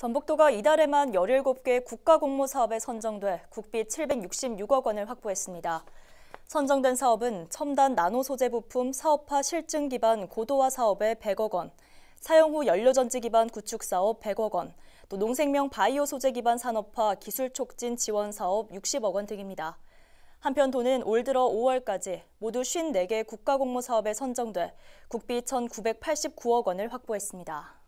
전북도가 이달에만 17개 국가공모 사업에 선정돼 국비 766억 원을 확보했습니다. 선정된 사업은 첨단 나노 소재 부품 사업화 실증 기반 고도화 사업에 100억 원, 사용 후 연료전지 기반 구축 사업 100억 원, 또 농생명 바이오 소재 기반 산업화 기술 촉진 지원 사업 60억 원 등입니다. 한편 도는 올 들어 5월까지 모두 54개 국가공모 사업에 선정돼 국비 1,989억 원을 확보했습니다.